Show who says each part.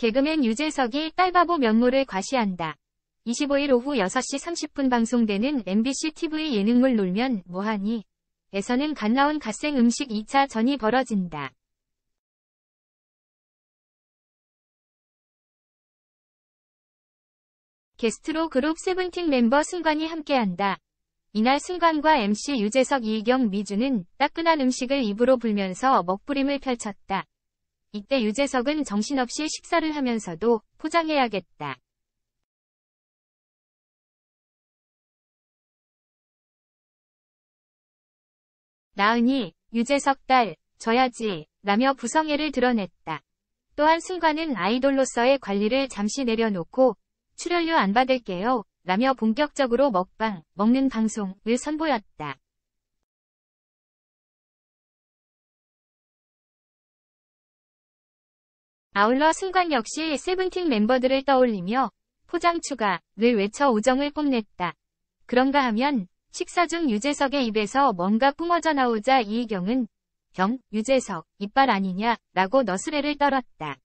Speaker 1: 개그맨 유재석이 딸바보 면모를 과시한다. 25일 오후 6시 30분 방송되는 MBC TV 예능물 놀면 뭐하니? 에서는 갓 나온 갓생 음식 2차 전이 벌어진다. 게스트로 그룹 세븐틴 멤버 승관이 함께한다. 이날 승관과 MC 유재석 이경 희 미주는 따끈한 음식을 입으로 불면서 먹부림을 펼쳤다. 이때 유재석은 정신없이 식사를 하면서도 포장해야겠다.
Speaker 2: 나은이, 유재석 딸, 저야지,
Speaker 1: 라며 부성애를 드러냈다. 또한 순간은 아이돌로서의 관리를 잠시 내려놓고 출연료 안 받을게요, 라며 본격적으로 먹방, 먹는 방송을
Speaker 2: 선보였다. 아울러 순간 역시 세븐틴 멤버들을
Speaker 1: 떠올리며 포장 추가를 외쳐 우정을 뽐냈다. 그런가 하면 식사 중 유재석의 입에서 뭔가 뿜어져 나오자 이희경은 경 유재석,
Speaker 2: 이빨 아니냐 라고 너스레를 떨었다.